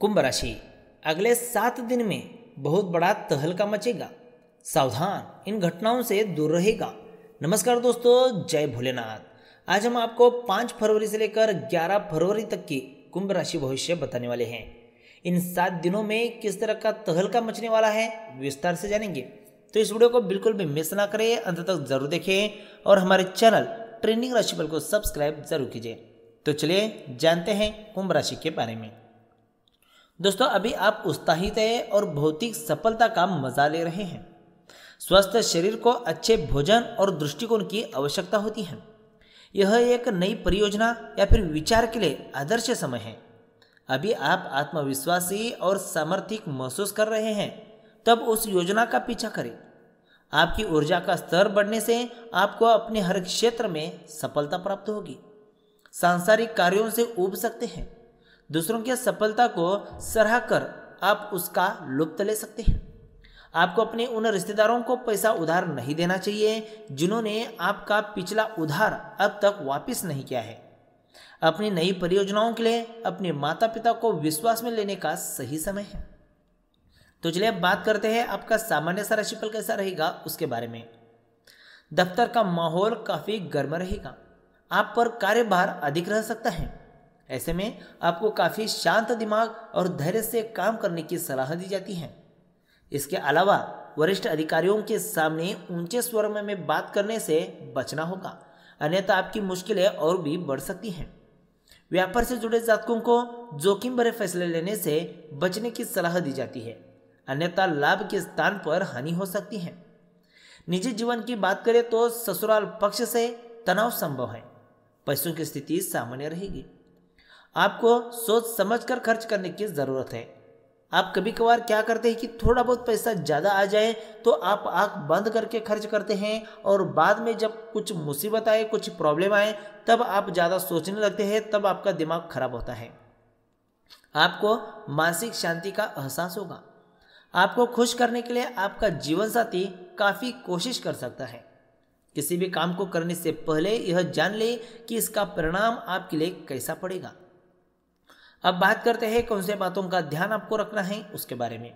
कुंभ राशि अगले सात दिन में बहुत बड़ा तहलका मचेगा सावधान इन घटनाओं से दूर रहेगा नमस्कार दोस्तों जय भोलेनाथ आज हम आपको पाँच फरवरी से लेकर ग्यारह फरवरी तक की कुंभ राशि भविष्य बताने वाले हैं इन सात दिनों में किस तरह का तहलका मचने वाला है विस्तार से जानेंगे तो इस वीडियो को बिल्कुल भी मिस ना करें अंत तक जरूर देखें और हमारे चैनल ट्रेंडिंग राशिफल को सब्सक्राइब जरूर कीजिए तो चलिए जानते हैं कुंभ राशि के बारे में दोस्तों अभी आप उत्साहित हैं और भौतिक सफलता का मजा ले रहे हैं स्वस्थ शरीर को अच्छे भोजन और दृष्टिकोण की आवश्यकता होती है यह एक नई परियोजना या फिर विचार के लिए आदर्श समय है अभी आप आत्मविश्वासी और सामर्थिक महसूस कर रहे हैं तब उस योजना का पीछा करें आपकी ऊर्जा का स्तर बढ़ने से आपको अपने हर क्षेत्र में सफलता प्राप्त होगी सांसारिक कार्यों से उब सकते हैं दूसरों की सफलता को सराहकर आप उसका लुप्त ले सकते हैं आपको अपने उन रिश्तेदारों को पैसा उधार नहीं देना चाहिए जिन्होंने आपका पिछला उधार अब तक वापस नहीं किया है अपनी नई परियोजनाओं के लिए अपने माता पिता को विश्वास में लेने का सही समय है तो चलिए अब बात करते हैं आपका सामान्य सा राशिफल कैसा रहेगा उसके बारे में दफ्तर का माहौल काफ़ी गर्म रहेगा आप पर कार्यभार अधिक रह सकता है ऐसे में आपको काफ़ी शांत दिमाग और धैर्य से काम करने की सलाह दी जाती है इसके अलावा वरिष्ठ अधिकारियों के सामने ऊंचे स्वर में बात करने से बचना होगा अन्यथा आपकी मुश्किलें और भी बढ़ सकती हैं व्यापार से जुड़े जातकों को जोखिम भरे फैसले लेने से बचने की सलाह दी जाती है अन्यथा लाभ के स्थान पर हानि हो सकती है निजी जीवन की बात करें तो ससुराल पक्ष से तनाव संभव है पैसों की स्थिति सामान्य रहेगी आपको सोच समझ कर खर्च करने की ज़रूरत है आप कभी कभार क्या करते हैं कि थोड़ा बहुत पैसा ज़्यादा आ जाए तो आप आँख बंद करके खर्च करते हैं और बाद में जब कुछ मुसीबत आए कुछ प्रॉब्लम आए तब आप ज़्यादा सोचने लगते हैं तब आपका दिमाग खराब होता है आपको मानसिक शांति का एहसास होगा आपको खुश करने के लिए आपका जीवन साथी काफ़ी कोशिश कर सकता है किसी भी काम को करने से पहले यह जान ले कि इसका परिणाम आपके लिए कैसा पड़ेगा अब बात करते हैं कौन से बातों का ध्यान आपको रखना है उसके बारे में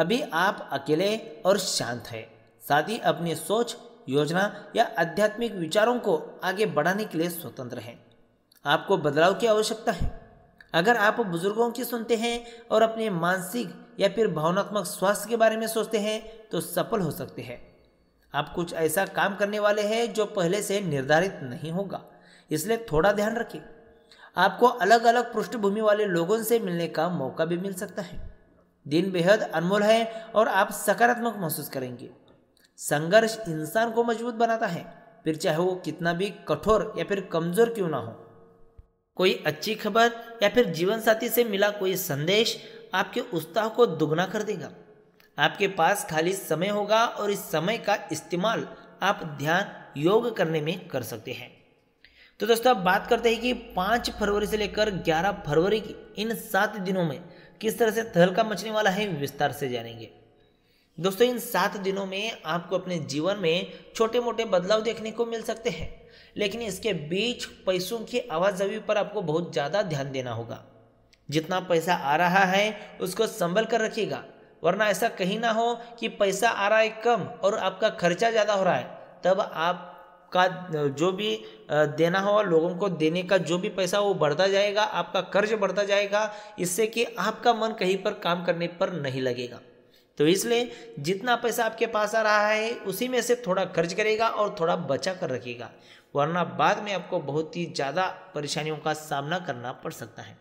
अभी आप अकेले और शांत हैं साथ ही अपनी सोच योजना या आध्यात्मिक विचारों को आगे बढ़ाने के लिए स्वतंत्र हैं आपको बदलाव की आवश्यकता है अगर आप बुजुर्गों की सुनते हैं और अपने मानसिक या फिर भावनात्मक स्वास्थ्य के बारे में सोचते हैं तो सफल हो सकते हैं आप कुछ ऐसा काम करने वाले हैं जो पहले से निर्धारित नहीं होगा इसलिए थोड़ा ध्यान रखें आपको अलग अलग पृष्ठभूमि वाले लोगों से मिलने का मौका भी मिल सकता है दिन बेहद अनमोल है और आप सकारात्मक महसूस करेंगे संघर्ष इंसान को मजबूत बनाता है फिर चाहे वो कितना भी कठोर या फिर कमजोर क्यों ना हो कोई अच्छी खबर या फिर जीवन साथी से मिला कोई संदेश आपके उत्साह को दुगना कर देगा आपके पास खाली समय होगा और इस समय का इस्तेमाल आप ध्यान योग करने में कर सकते हैं तो दोस्तों अब बात करते हैं कि पांच फरवरी से लेकर ग्यारह फरवरी की इन सात दिनों में किस तरह से तहलका मचने वाला है विस्तार से जानेंगे दोस्तों इन सात दिनों में आपको अपने जीवन में छोटे मोटे बदलाव देखने को मिल सकते हैं लेकिन इसके बीच पैसों की आवाजावी पर आपको बहुत ज़्यादा ध्यान देना होगा जितना पैसा आ रहा है उसको संभल कर रखिएगा वरना ऐसा कहीं ना हो कि पैसा आ रहा है कम और आपका खर्चा ज़्यादा हो रहा है तब आप का जो भी देना हो लोगों को देने का जो भी पैसा वो बढ़ता जाएगा आपका कर्ज बढ़ता जाएगा इससे कि आपका मन कहीं पर काम करने पर नहीं लगेगा तो इसलिए जितना पैसा आपके पास आ रहा है उसी में से थोड़ा खर्च करेगा और थोड़ा बचा कर रखेगा वरना बाद में आपको बहुत ही ज़्यादा परेशानियों का सामना करना पड़ सकता है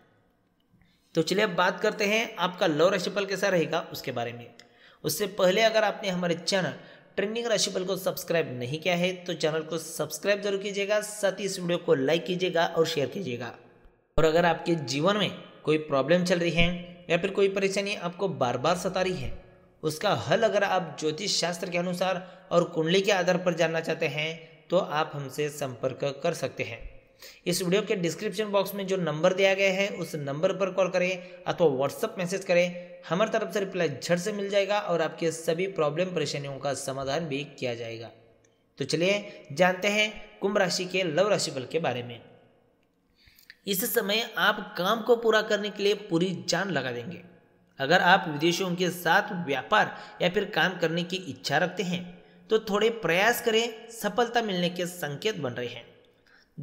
तो चलिए अब बात करते हैं आपका लव राशिफल कैसा रहेगा उसके बारे में उससे पहले अगर आपने हमारे चैनल ट्रेंडिंग राशिफल को सब्सक्राइब नहीं किया है तो चैनल को सब्सक्राइब जरूर कीजिएगा साथ ही इस वीडियो को लाइक कीजिएगा और शेयर कीजिएगा और अगर आपके जीवन में कोई प्रॉब्लम चल रही है या फिर कोई परेशानी आपको बार बार सता रही है उसका हल अगर आप ज्योतिष शास्त्र के अनुसार और कुंडली के आधार पर जानना चाहते हैं तो आप हमसे संपर्क कर सकते हैं इस वीडियो के डिस्क्रिप्शन बॉक्स में जो नंबर दिया गया है उस नंबर पर कॉल करें अथवा व्हाट्सअप मैसेज करें हमारे तरफ से रिप्लाई झट से मिल जाएगा और आपके सभी प्रॉब्लम परेशानियों का समाधान भी किया जाएगा तो चलिए जानते हैं कुंभ राशि के लव राशि फल के बारे में इस समय आप काम को पूरा करने के लिए पूरी जान लगा देंगे अगर आप विदेशियों के साथ व्यापार या फिर काम करने की इच्छा रखते हैं तो थोड़े प्रयास करें सफलता मिलने के संकेत बन रहे हैं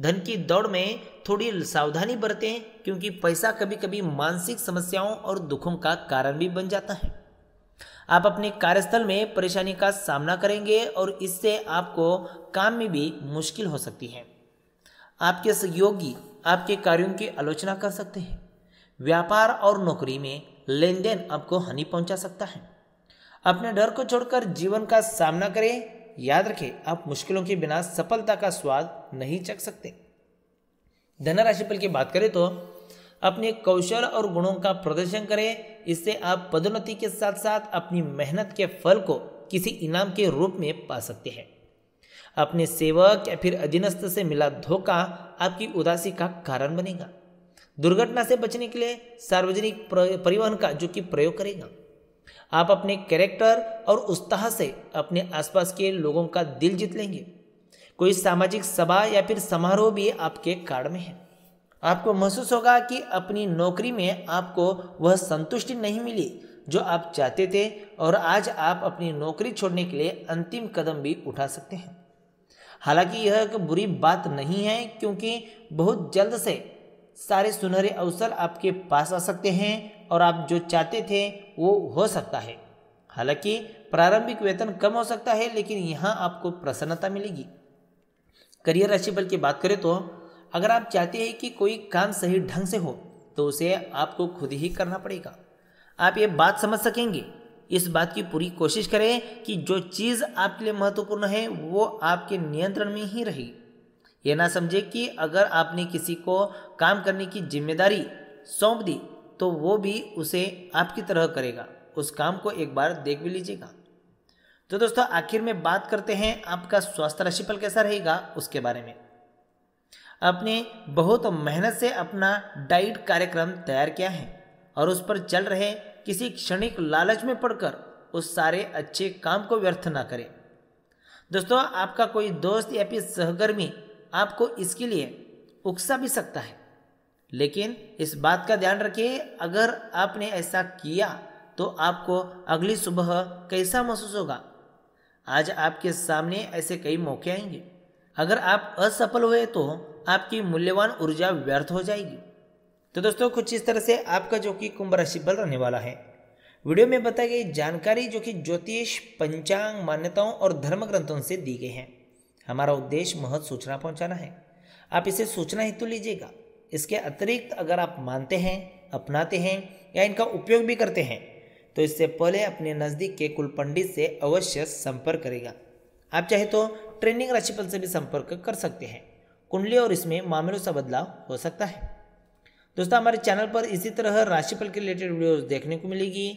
धन की दौड़ में थोड़ी सावधानी बरतें क्योंकि पैसा कभी कभी मानसिक समस्याओं और दुखों का कारण भी बन जाता है आप अपने कार्यस्थल में परेशानी का सामना करेंगे और इससे आपको काम में भी मुश्किल हो सकती है आपके सहयोगी आपके कार्यों की आलोचना कर सकते हैं व्यापार और नौकरी में लेन देन आपको हानि पहुंचा सकता है अपने डर को छोड़कर जीवन का सामना करें याद रखें आप मुश्किलों के बिना सफलता का स्वाद नहीं चख सकते धनराशि फल की बात करें तो अपने कौशल और गुणों का प्रदर्शन करें इससे आप पदोन्नति के साथ साथ अपनी मेहनत के फल को किसी इनाम के रूप में पा सकते हैं अपने सेवक या फिर अधीनस्थ से मिला धोखा आपकी उदासी का कारण बनेगा दुर्घटना से बचने के लिए सार्वजनिक परिवहन का जो कि प्रयोग करेगा आप अपने कैरेक्टर और उत्साह से अपने आसपास के लोगों का दिल जीत लेंगे कोई सामाजिक सभा या फिर समारोह भी आपके कार्ड में है आपको महसूस होगा कि अपनी नौकरी में आपको वह संतुष्टि नहीं मिली जो आप चाहते थे और आज आप अपनी नौकरी छोड़ने के लिए अंतिम कदम भी उठा सकते हैं हालांकि यह एक बुरी बात नहीं है क्योंकि बहुत जल्द से सारे सुनहरे अवसर आपके पास आ सकते हैं और आप जो चाहते थे वो हो सकता है हालांकि प्रारंभिक वेतन कम हो सकता है लेकिन यहाँ आपको प्रसन्नता मिलेगी करियर राशिफल की बात करें तो अगर आप चाहते हैं कि कोई काम सही ढंग से हो तो उसे आपको खुद ही करना पड़ेगा आप ये बात समझ सकेंगे इस बात की पूरी कोशिश करें कि जो चीज़ आपके लिए महत्वपूर्ण है वो आपके नियंत्रण में ही रहे ये ना समझे कि अगर आपने किसी को काम करने की जिम्मेदारी सौंप दी तो वो भी उसे आपकी तरह करेगा उस काम को एक बार देख भी लीजिएगा तो दोस्तों आखिर में बात करते हैं आपका स्वास्थ्य राशिफल कैसा रहेगा उसके बारे में आपने बहुत मेहनत से अपना डाइट कार्यक्रम तैयार किया है और उस पर चल रहे किसी क्षणिक लालच में पड़कर उस सारे अच्छे काम को व्यर्थ ना करें दोस्तों आपका कोई दोस्त या फिर सहकर्मी आपको इसके लिए उकसा भी सकता है लेकिन इस बात का ध्यान रखिए अगर आपने ऐसा किया तो आपको अगली सुबह कैसा महसूस होगा आज आपके सामने ऐसे कई मौके आएंगे अगर आप असफल हुए तो आपकी मूल्यवान ऊर्जा व्यर्थ हो जाएगी तो दोस्तों कुछ इस तरह से आपका जो कि कुंभ राशि बल रहने वाला है वीडियो में बताई गई जानकारी जो कि ज्योतिष पंचांग मान्यताओं और धर्म ग्रंथों से दी गई है हमारा उद्देश्य महत्व सूचना पहुंचाना है आप इसे सूचना हेतु लीजिएगा इसके अतिरिक्त अगर आप मानते हैं अपनाते हैं या इनका उपयोग भी करते हैं तो इससे पहले अपने नज़दीक के कुल पंडित से अवश्य संपर्क करेगा आप चाहे तो ट्रेनिंग राशिफल से भी संपर्क कर सकते हैं कुंडली और इसमें मामलों से बदलाव हो सकता है दोस्तों हमारे चैनल पर इसी तरह राशिफल के रिलेटेड वीडियोस देखने को मिलेगी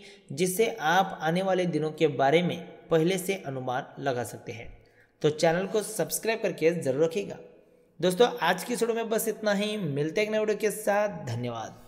जिससे आप आने वाले दिनों के बारे में पहले से अनुमान लगा सकते हैं तो चैनल को सब्सक्राइब करके ज़रूर रखिएगा दोस्तों आज की वीडियो में बस इतना ही मिलते हैं एक नए वीडियो के साथ धन्यवाद